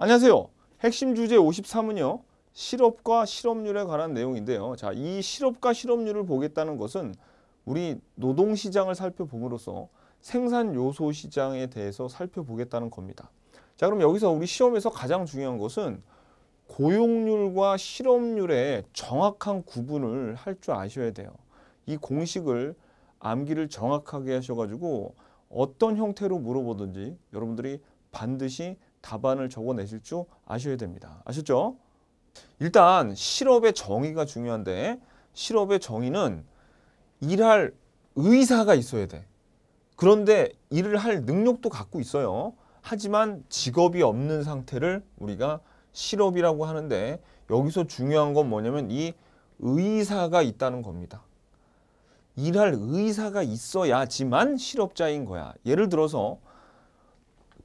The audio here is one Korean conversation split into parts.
안녕하세요. 핵심 주제 53은요. 실업과 실업률에 관한 내용인데요. 자, 이 실업과 실업률을 보겠다는 것은 우리 노동시장을 살펴봄으로써 생산 요소 시장에 대해서 살펴보겠다는 겁니다. 자, 그럼 여기서 우리 시험에서 가장 중요한 것은 고용률과 실업률의 정확한 구분을 할 줄 아셔야 돼요. 이 공식을 암기를 정확하게 하셔가지고 어떤 형태로 물어보든지 여러분들이 반드시 답안을 적어내실 줄 아셔야 됩니다. 아셨죠? 일단 실업의 정의가 중요한데 실업의 정의는 일할 의사가 있어야 돼. 그런데 일을 할 능력도 갖고 있어요. 하지만 직업이 없는 상태를 우리가 실업이라고 하는데 여기서 중요한 건 뭐냐면 이 의사가 있다는 겁니다. 일할 의사가 있어야지만 실업자인 거야. 예를 들어서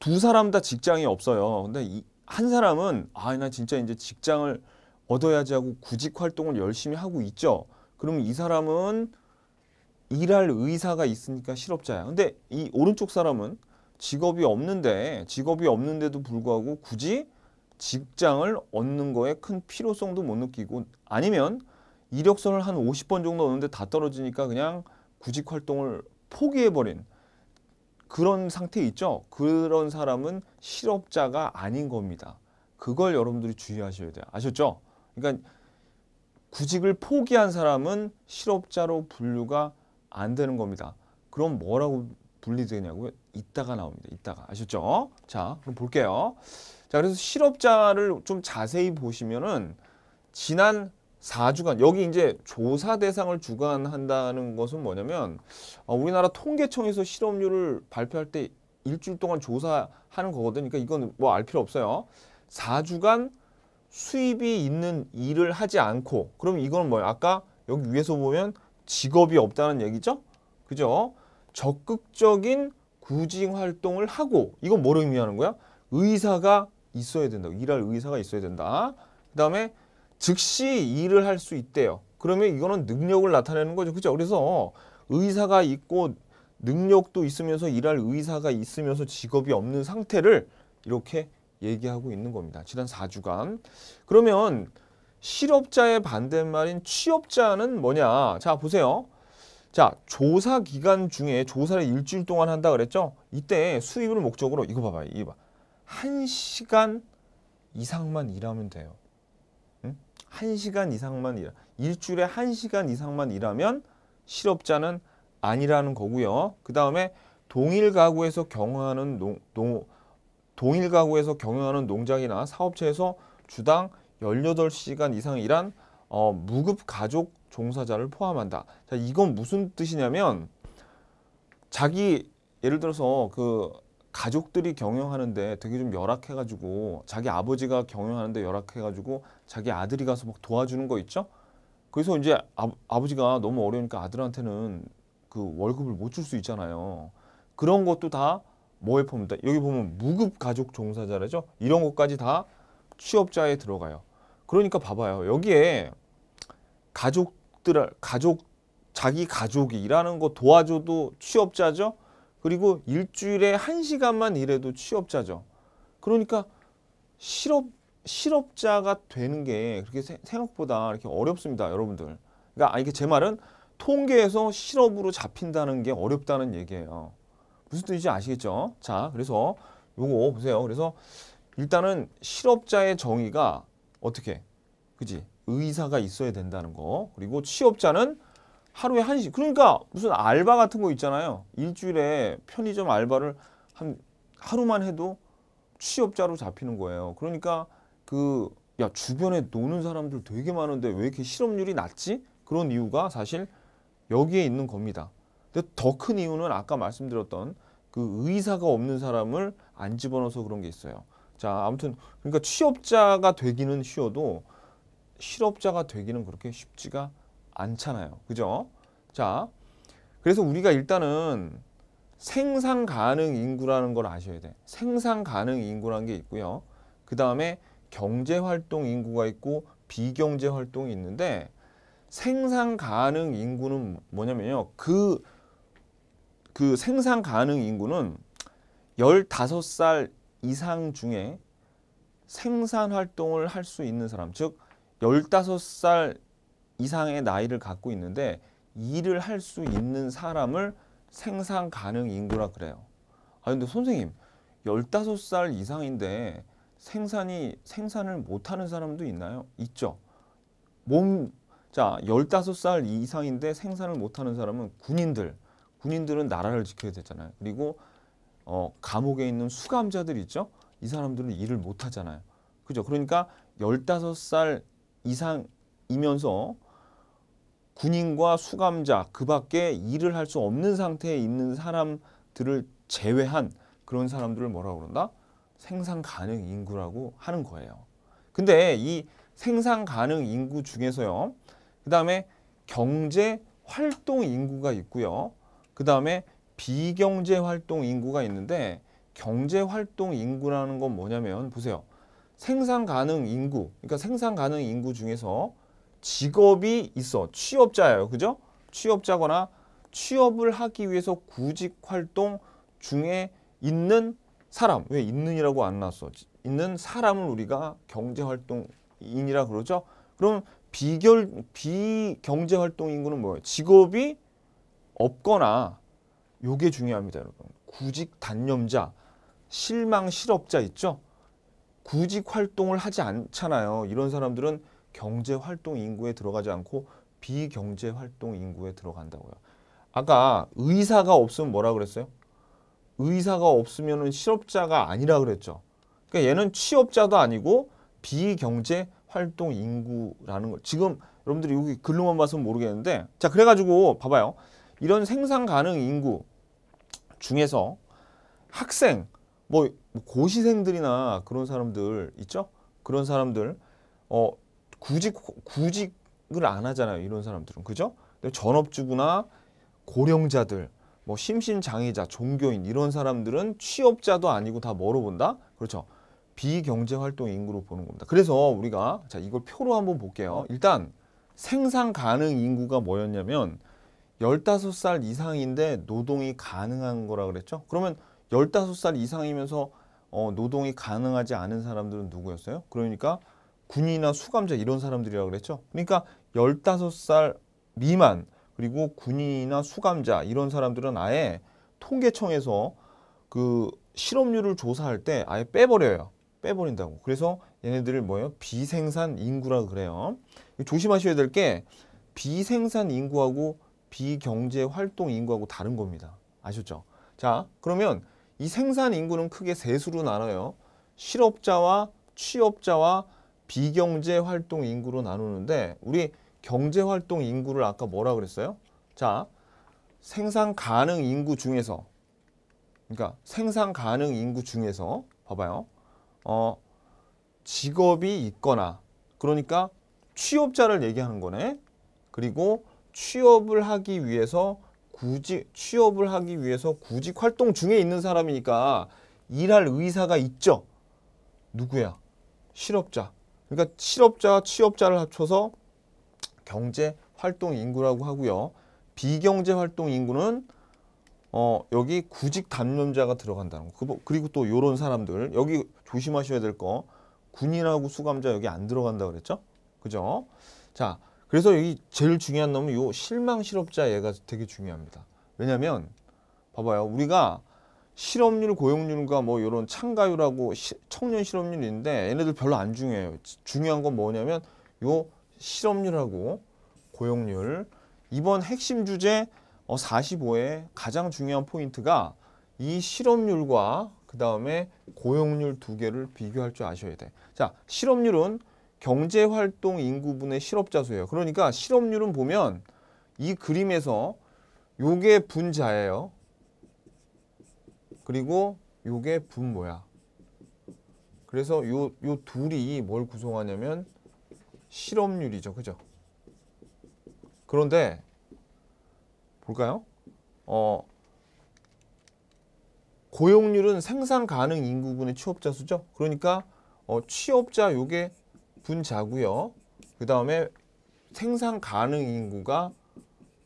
두 사람 다 직장이 없어요. 근데 이, 한 사람은 아, 나 진짜 이제 직장을 얻어야지 하고 구직 활동을 열심히 하고 있죠. 그러면 이 사람은 일할 의사가 있으니까 실업자야. 근데 이 오른쪽 사람은 직업이 없는데 직업이 없는데도 불구하고 굳이 직장을 얻는 거에 큰 필요성도 못 느끼고 아니면 이력서를 한 오십 번 정도 넣는데 다 떨어지니까 그냥 구직 활동을 포기해버린 그런 상태 있죠. 그런 사람은 실업자가 아닌 겁니다. 그걸 여러분들이 주의하셔야 돼요. 아셨죠? 그러니까 구직을 포기한 사람은 실업자로 분류가 안 되는 겁니다. 그럼 뭐라고 분리되냐고요? 이따가 나옵니다. 이따가 아셨죠? 자, 그럼 볼게요. 자, 그래서 실업자를 좀 자세히 보시면은 지난 4주간 여기 이제 조사 대상을 주관한다는 것은 뭐냐면 어, 우리나라 통계청에서 실업률을 발표할 때 일주일 동안 조사하는 거거든요. 그러니까 이건 뭐 알 필요 없어요. 4주간 수입이 있는 일을 하지 않고 그럼 이건 뭐예요? 아까 여기 위에서 보면 직업이 없다는 얘기죠? 그죠? 적극적인 구직 활동을 하고 이건 뭐를 의미하는 거야? 의사가 있어야 된다. 일할 의사가 있어야 된다. 그다음에 즉시 일을 할 수 있대요. 그러면 이거는 능력을 나타내는 거죠. 그죠? 그래서 의사가 있고 능력도 있으면서 일할 의사가 있으면서 직업이 없는 상태를 이렇게 얘기하고 있는 겁니다. 지난 4주간. 그러면 실업자의 반대말인 취업자는 뭐냐? 자, 보세요. 자, 조사 기간 중에 조사를 일주일 동안 한다 그랬죠? 이때 수입을 목적으로 이거 봐봐 이거 봐. 1시간 이상만 일하면 돼요. 1시간 이상만 일하 일주일에 1시간 이상만 일하면 실업자는 아니라는 거고요. 그 다음에 동일 가구에서 경영하는 농, 농, 동일 가구에서 경영하는 농장이나 사업체에서 주당 18시간 이상 일한 어, 무급 가족 종사자를 포함한다. 자, 이건 무슨 뜻이냐면 자기 예를 들어서 그 가족들이 경영하는데 되게 좀 열악해가지고 자기 아버지가 경영하는데 열악해가지고 자기 아들이 가서 막 도와주는 거 있죠? 그래서 이제 아, 아버지가 너무 어려우니까 아들한테는 그 월급을 못 줄 수 있잖아요. 그런 것도 다 뭐에 포함다 여기 보면 무급 가족 종사자라죠. 이런 것까지 다 취업자에 들어가요. 그러니까 봐봐요. 여기에 가족들 가족 자기 가족이라는 거 도와줘도 취업자죠. 그리고 일주일에 한시간만 일해도 취업자죠. 그러니까 실업, 실업자가 되는 게 그렇게 세, 생각보다 이렇게 어렵습니다. 여러분들. 그러니까 아, 이게 제 말은 통계에서 실업으로 잡힌다는 게 어렵다는 얘기예요. 무슨 뜻인지 아시겠죠? 자, 그래서 요거 보세요. 그래서 일단은 실업자의 정의가 어떻게? 그지? 의사가 있어야 된다는 거. 그리고 취업자는 하루에 한시 그러니까 무슨 알바 같은 거 있잖아요. 일주일에 편의점 알바를 한 하루만 해도 취업자로 잡히는 거예요. 그러니까 그 야 주변에 노는 사람들 되게 많은데 왜 이렇게 실업률이 낮지? 그런 이유가 사실 여기에 있는 겁니다. 근데 더 큰 이유는 아까 말씀드렸던 그 의사가 없는 사람을 안 집어넣어서 그런 게 있어요. 자, 아무튼 그러니까 취업자가 되기는 쉬워도 실업자가 되기는 그렇게 쉽지가 않습니다. 않잖아요. 그죠? 자, 그래서 우리가 일단은 생산 가능 인구라는 걸 아셔야 돼. 생산 가능 인구라는 게 있고요. 그 다음에 경제 활동 인구가 있고 비경제 활동이 있는데 생산 가능 인구는 뭐냐면요. 그, 그 생산 가능 인구는 15살 이상 중에 생산 활동을 할 수 있는 사람, 즉 15살 이상의 나이를 갖고 있는데 일을 할 수 있는 사람을 생산 가능 인구라 그래요. 아 근데 선생님 열다살 이상인데 생산이 생산을 못 하는 사람도 있나요? 있죠. 몸 자, 열다살 이상인데 생산을 못 하는 사람은 군인들. 군인들은 나라를 지켜야 되잖아요. 그리고 어, 감옥에 있는 수감자들 있죠? 이 사람들은 일을 못 하잖아요. 그죠? 그러니까 열다살 이상이면서 군인과 수감자 그 밖에 일을 할 수 없는 상태에 있는 사람들을 제외한 그런 사람들을 뭐라고 그런다? 생산 가능 인구라고 하는 거예요. 근데 이 생산 가능 인구 중에서요. 그 다음에 경제 활동 인구가 있고요. 그 다음에 비경제 활동 인구가 있는데 경제 활동 인구라는 건 뭐냐면 보세요. 생산 가능 인구, 그러니까 생산 가능 인구 중에서 직업이 있어. 취업자예요. 그죠? 취업자거나 취업을 하기 위해서 구직 활동 중에 있는 사람. 왜 있는이라고 안 나왔어? 있는 사람을 우리가 경제 활동인이라 그러죠. 그럼 비결 비경제 활동인구는 뭐예요? 직업이 없거나 요게 중요합니다, 여러분. 구직 단념자, 실망 실업자 있죠? 구직 활동을 하지 않잖아요. 이런 사람들은 경제 활동 인구에 들어가지 않고 비경제 활동 인구에 들어간다고요. 아까 의사가 없으면 뭐라 그랬어요? 의사가 없으면 실업자가 아니라 그랬죠. 그러니까 얘는 취업자도 아니고 비경제 활동 인구라는 거. 지금 여러분들이 여기 글로만 봐서는 모르겠는데 자 그래가지고 봐봐요. 이런 생산 가능 인구 중에서 학생, 뭐 고시생들이나 그런 사람들 있죠? 그런 사람들 어 구직 구직을 안 하잖아요. 이런 사람들은 그죠? 전업주부나 고령자들, 뭐 심신장애자, 종교인 이런 사람들은 취업자도 아니고 다 뭐로 본다? 그렇죠. 비경제 활동 인구로 보는 겁니다. 그래서 우리가 자 이걸 표로 한번 볼게요. 일단 생산 가능 인구가 뭐였냐면 1 5살 이상인데 노동이 가능한 거라 그랬죠. 그러면 1 5살 이상이면서 어, 노동이 가능하지 않은 사람들은 누구였어요? 그러니까 군인이나 수감자 이런 사람들이라고 그랬죠. 그러니까 1 5살 미만 그리고 군인이나 수감자 이런 사람들은 아예 통계청에서 그 실업률을 조사할 때 아예 빼버려요. 빼버린다고. 그래서 얘네들을 뭐예요? 비생산 인구라 그래요. 조심하셔야 될 게 비생산 인구하고 비경제 활동 인구하고 다른 겁니다. 아셨죠? 자, 그러면 이 생산 인구는 크게 세 수로 나눠요. 실업자와 취업자와 비경제 활동 인구로 나누는데 우리 경제 활동 인구를 아까 뭐라 그랬어요? 자, 생산 가능 인구 중에서 그러니까 생산 가능 인구 중에서 봐봐요. 어, 직업이 있거나 그러니까 취업자를 얘기하는 거네. 그리고 취업을 하기 위해서 구직 취업을 하기 위해서 구직 활동 중에 있는 사람이니까 일할 의사가 있죠. 누구야? 실업자. 그러니까 실업자와 취업자를 합쳐서 경제 활동 인구라고 하고요. 비경제 활동 인구는 어, 여기 구직 담론자가 들어간다는 거. 그리고 또이런 사람들 여기 조심하셔야 될 거. 군인하고 수감자 여기 안 들어간다 그랬죠? 그죠? 자, 그래서 여기 제일 중요한 놈은 요 실망 실업자 얘가 되게 중요합니다. 왜냐면 봐봐요. 우리가 실업률, 고용률과 뭐 이런 참가율하고 시, 청년 실업률인데 얘네들 별로 안 중요해요. 중요한 건 뭐냐면 요 실업률하고 고용률 이번 핵심 주제 어, 45의 가장 중요한 포인트가 이 실업률과 그 다음에 고용률 두 개를 비교할 줄 아셔야 돼. 자, 실업률은 경제활동 인구분의 실업자 수예요. 그러니까 실업률은 보면 이 그림에서 요게 분자예요. 그리고 요게 분모야. 그래서 요, 요 둘이 뭘 구성하냐면 실업률이죠. 그죠? 그런데 볼까요? 어, 고용률은 생산 가능 인구분의 취업자 수죠. 그러니까 어, 취업자 요게 분자고요. 그 다음에 생산 가능 인구가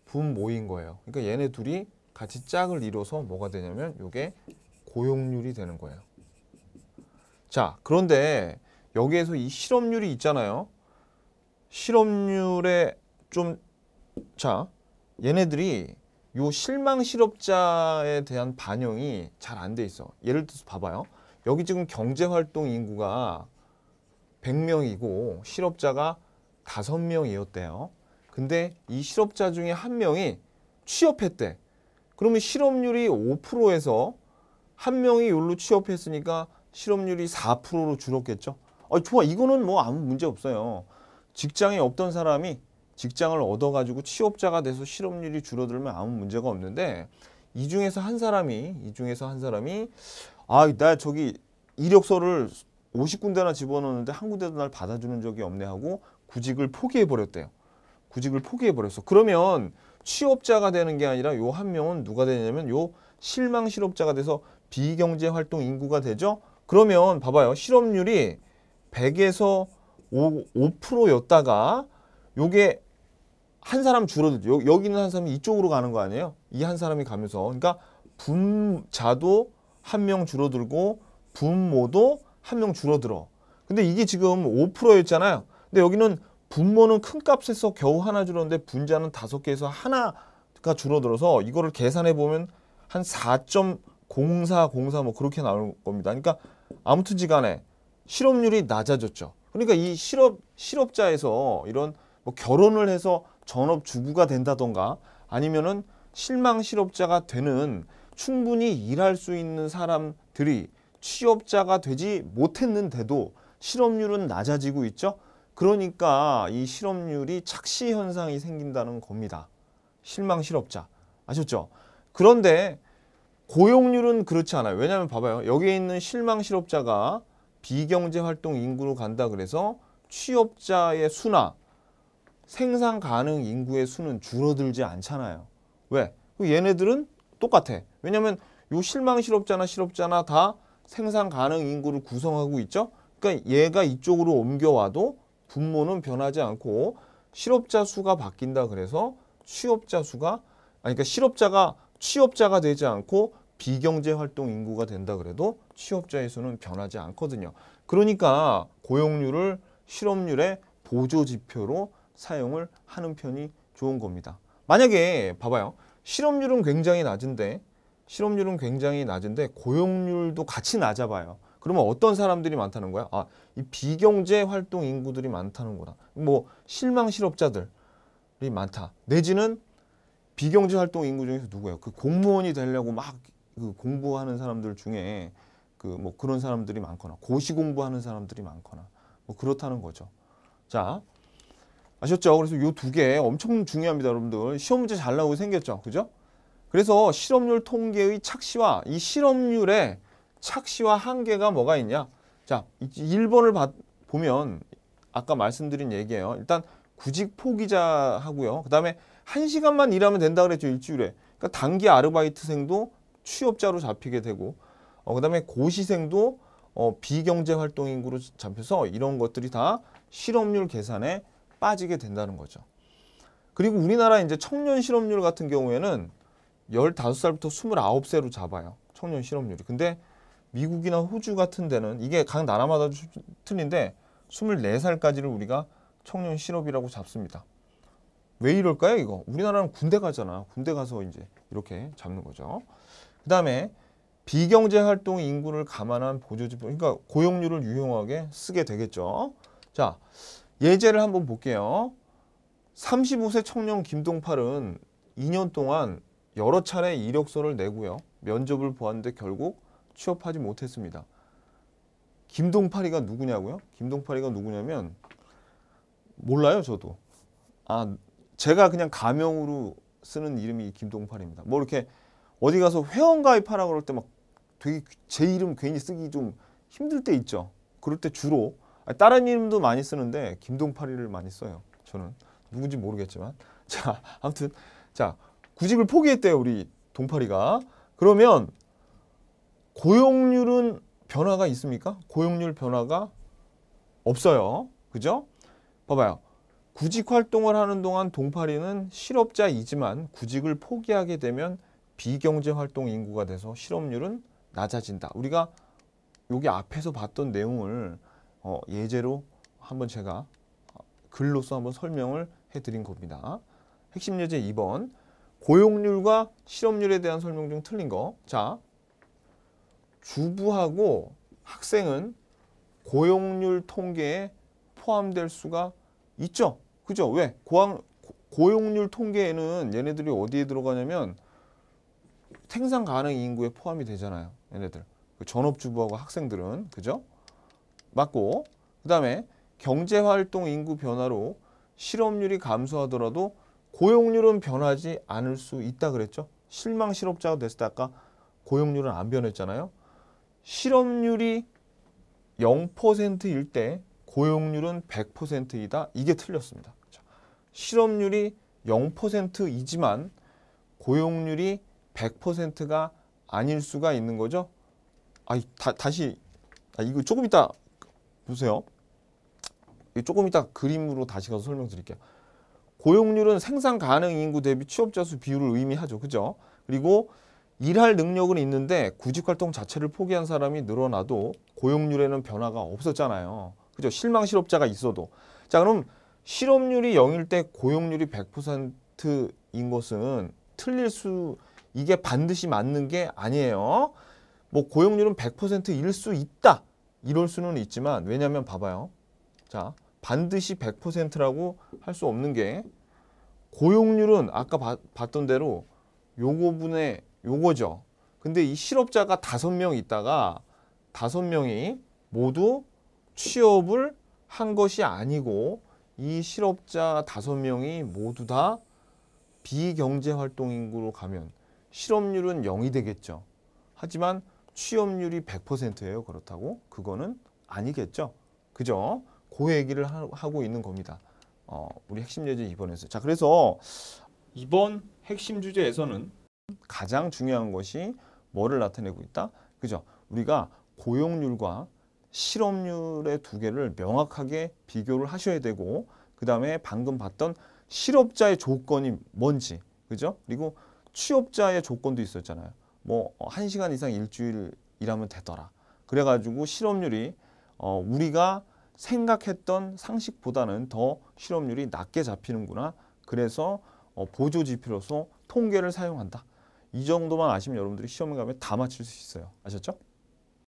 분모인 거예요. 그러니까 얘네 둘이 같이 짝을 이뤄서 뭐가 되냐면 이게 고용률이 되는 거예요. 자, 그런데 여기에서 이 실업률이 있잖아요. 실업률에 좀, 자, 얘네들이 요 실망 실업자에 대한 반영이 잘 안 돼 있어. 예를 들어서 봐봐요. 여기 지금 경제활동 인구가 100명이고 실업자가 5명이었대요. 근데 이 실업자 중에 한 명이 취업했대. 그러면 실업률이 5%에서 한 명이 여기로 취업했으니까 실업률이 4%로 줄었겠죠. 아, 좋아. 이거는 뭐 아무 문제 없어요. 직장에 없던 사람이 직장을 얻어가지고 취업자가 돼서 실업률이 줄어들면 아무 문제가 없는데 이 중에서 한 사람이 이 중에서 한 사람이 아나 저기 이력서를 50군데나 집어넣었는데 한 군데도 날 받아주는 적이 없네 하고 구직을 포기해버렸대요. 구직을 포기해버렸어. 그러면 취업자가 되는 게 아니라 요 한 명은 누가 되냐면 요 실망 실업자가 돼서 비경제 활동 인구가 되죠. 그러면 봐봐요. 실업률이 100에서 5, 5%였다가 요게 한 사람 줄어들죠. 여기는 한 사람이 이쪽으로 가는 거 아니에요? 이 한 사람이 가면서. 그러니까 분자도 한 명 줄어들고 분모도 한 명 줄어들어. 근데 이게 지금 5%였잖아요. 근데 여기는 분모는 큰 값에서 겨우 하나 줄었는데 분자는 다섯 개에서 하나가 줄어들어서 이거를 계산해 보면 한 4.0404 뭐 그렇게 나올 겁니다. 그러니까 아무튼지간에 실업률이 낮아졌죠. 그러니까 이 실업 실업자에서 이런 뭐 결혼을 해서 전업 주부가 된다던가 아니면은 실망 실업자가 되는 충분히 일할 수 있는 사람들이 취업자가 되지 못했는데도 실업률은 낮아지고 있죠. 그러니까 이 실업률이 착시 현상이 생긴다는 겁니다. 실망 실업자. 아셨죠? 그런데 고용률은 그렇지 않아요. 왜냐하면 봐봐요. 여기에 있는 실망 실업자가 비경제 활동 인구로 간다 그래서 취업자의 수나 생산 가능 인구의 수는 줄어들지 않잖아요. 왜? 그 얘네들은 똑같아. 왜냐하면 요 실망 실업자나 실업자나 다 생산 가능 인구를 구성하고 있죠. 그러니까 얘가 이쪽으로 옮겨와도 분모는 변하지 않고 실업자 수가 바뀐다 그래서 취업자 수가 아니 그러니까 실업자가 취업자가 되지 않고 비경제 활동 인구가 된다 그래도 취업자의 수는 변하지 않거든요. 그러니까 고용률을 실업률의 보조 지표로 사용을 하는 편이 좋은 겁니다. 만약에 봐봐요. 실업률은 굉장히 낮은데 실업률은 굉장히 낮은데 고용률도 같이 낮아봐요. 그러면 어떤 사람들이 많다는 거야? 아, 이 비경제 활동 인구들이 많다는 거다. 뭐 실망 실업자들이 많다. 내지는 비경제 활동 인구 중에서 누구예요? 그 공무원이 되려고 막 그 공부하는 사람들 중에 그 뭐 그런 사람들이 많거나 고시 공부하는 사람들이 많거나 뭐 그렇다는 거죠. 자, 아셨죠? 그래서 요 두 개 엄청 중요합니다, 여러분들. 시험 문제 잘 나오고 생겼죠? 그죠? 그래서 실업률 통계의 착시와 이실업률에 착시와 한계가 뭐가 있냐? 자, 1번을 봐, 보면 아까 말씀드린 얘기예요. 일단 구직 포기자 하고요. 그다음에 1시간만 일하면 된다 그랬죠, 일주일에. 그러니까 단기 아르바이트생도 취업자로 잡히게 되고 어, 그다음에 고시생도 어, 비경제 활동 인구로 잡혀서 이런 것들이 다 실업률 계산에 빠지게 된다는 거죠. 그리고 우리나라 이제 청년 실업률 같은 경우에는 15살부터 29세로 잡아요. 청년 실업률이. 근데 미국이나 호주 같은 데는 이게 각 나라마다 틀린데 24살까지를 우리가 청년 실업이라고 잡습니다. 왜 이럴까요 이거? 우리나라는 군대 가잖아. 군대 가서 이제 이렇게 잡는 거죠. 그 다음에 비경제 활동 인구를 감안한 보조지 그러니까 고용률을 유용하게 쓰게 되겠죠. 자 예제를 한번 볼게요. 35세 청년 김동팔은 2년 동안 여러 차례 이력서를 내고요. 면접을 보았는데 결국 취업하지 못했습니다. 김동팔이가 누구냐고요? 김동팔이가 누구냐면 몰라요 저도. 아 제가 그냥 가명으로 쓰는 이름이 김동팔입니다. 뭐 이렇게 어디 가서 회원 가입하라 그럴 때 막 되게 제 이름 괜히 쓰기 좀 힘들 때 있죠. 그럴 때 주로 아, 다른 이름도 많이 쓰는데 김동팔이를 많이 써요. 저는 누군지 모르겠지만 자 아무튼 자 구직을 포기했대요 우리 동팔이가 그러면 고용률은 변화가 있습니까? 고용률 변화가 없어요. 그죠? 봐봐요. 구직 활동을 하는 동안 동파리는 실업자이지만 구직을 포기하게 되면 비경제 활동 인구가 돼서 실업률은 낮아진다. 우리가 여기 앞에서 봤던 내용을 어, 예제로 한번 제가 어, 글로써 한번 설명을 해드린 겁니다. 핵심 예제 2번 고용률과 실업률에 대한 설명 중 틀린 거. 자, 주부하고 학생은 고용률 통계에 포함될 수가 있죠. 그죠? 왜? 고학, 고용률 통계에는 얘네들이 어디에 들어가냐면 생산 가능 인구에 포함이 되잖아요. 얘네들. 그 전업주부하고 학생들은. 그죠? 맞고 그 다음에 경제활동 인구 변화로 실업률이 감소하더라도 고용률은 변하지 않을 수 있다 그랬죠. 실망 실업자가 됐을 때 아까 고용률은 안 변했잖아요. 실업률이 0%일 때 고용률은 100%이다. 이게 틀렸습니다. 실업률이 0%이지만 고용률이 100%가 아닐 수가 있는 거죠. 아, 다, 다시 아, 이거 조금 이따 보세요. 조금 이따 그림으로 다시 가서 설명드릴게요. 고용률은 생산 가능 인구 대비 취업자 수 비율을 의미하죠. 그죠? 그리고 일할 능력은 있는데 구직 활동 자체를 포기한 사람이 늘어나도 고용률에는 변화가 없었잖아요. 그죠? 실망 실업자가 있어도. 자, 그럼 실업률이 0일때 고용률이 100%인 것은 틀릴 수 이게 반드시 맞는 게 아니에요. 뭐 고용률은 100%일 수 있다. 이럴 수는 있지만 왜냐면 봐봐요. 자, 반드시 100%라고 할 수 없는 게 고용률은 아까 바, 봤던 대로 요거분의 요거죠. 근데 이 실업자가 다섯 명 있다가 다섯 명이 모두 취업을 한 것이 아니고 이 실업자 다섯 명이 모두 다 비경제활동인구로 가면 실업률은 0이 되겠죠. 하지만 취업률이 100%예요. 그렇다고 그거는 아니겠죠. 그죠? 그 얘기를 하고 있는 겁니다. 어, 우리 핵심 예제 이번에서. 자, 그래서 이번 핵심 주제에서는 가장 중요한 것이 뭐를 나타내고 있다? 그죠? 우리가 고용률과 실업률의 두 개를 명확하게 비교를 하셔야 되고 그 다음에 방금 봤던 실업자의 조건이 뭔지 그죠? 그리고 취업자의 조건도 있었잖아요. 뭐 어, 한시간 이상 일주일 일하면 되더라. 그래가지고 실업률이 어, 우리가 생각했던 상식보다는 더 실업률이 낮게 잡히는구나. 그래서 어, 보조지표로서 통계를 사용한다. 이 정도만 아시면 여러분들이 시험을 가면 다 맞출 수 있어요. 아셨죠?